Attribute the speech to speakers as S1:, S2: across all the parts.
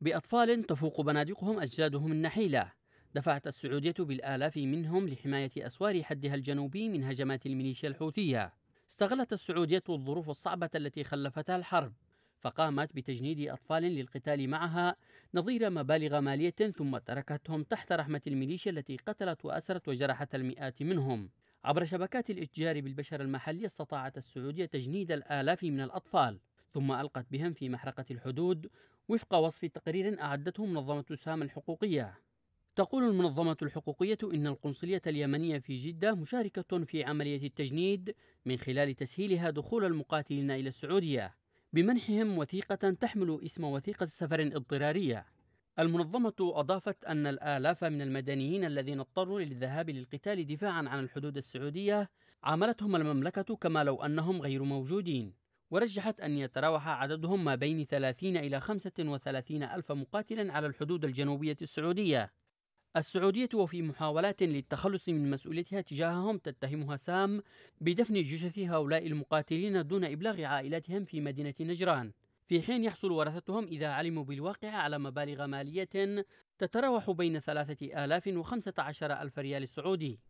S1: بأطفال تفوق بنادقهم أجدادهم النحيلة دفعت السعودية بالآلاف منهم لحماية أسوار حدها الجنوبي من هجمات الميليشيا الحوثية استغلت السعودية الظروف الصعبة التي خلفتها الحرب فقامت بتجنيد أطفال للقتال معها نظير مبالغ مالية ثم تركتهم تحت رحمة الميليشيا التي قتلت وأسرت وجرحت المئات منهم عبر شبكات الإتجار بالبشر المحلي استطاعت السعودية تجنيد الآلاف من الأطفال ثم ألقت بهم في محرقة الحدود وفق وصف تقرير أعدته منظمة سام الحقوقية تقول المنظمة الحقوقية إن القنصلية اليمنية في جدة مشاركة في عملية التجنيد من خلال تسهيلها دخول المقاتلين إلى السعودية بمنحهم وثيقة تحمل اسم وثيقة سفر اضطرارية. المنظمة أضافت أن الآلاف من المدنيين الذين اضطروا للذهاب للقتال دفاعا عن الحدود السعودية عاملتهم المملكة كما لو أنهم غير موجودين ورجحت أن يتراوح عددهم ما بين 30 إلى 35 ألف مقاتلا على الحدود الجنوبية السعودية السعودية وفي محاولات للتخلص من مسؤوليتها تجاههم تتهمها سام بدفن جثث هؤلاء المقاتلين دون إبلاغ عائلاتهم في مدينة نجران في حين يحصل ورثتهم إذا علموا بالواقع على مبالغ مالية تتراوح بين 3000 و 15000 ريال سعودي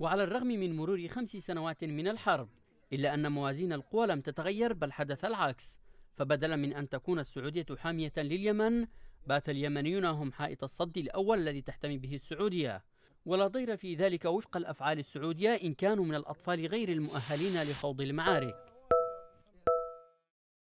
S1: وعلى الرغم من مرور خمس سنوات من الحرب إلا أن موازين القوى لم تتغير بل حدث العكس فبدلا من أن تكون السعودية حامية لليمن بات اليمنيون هم حائط الصد الأول الذي تحتمي به السعودية ولا ضير في ذلك وفق الأفعال السعودية إن كانوا من الأطفال غير المؤهلين لخوض المعارك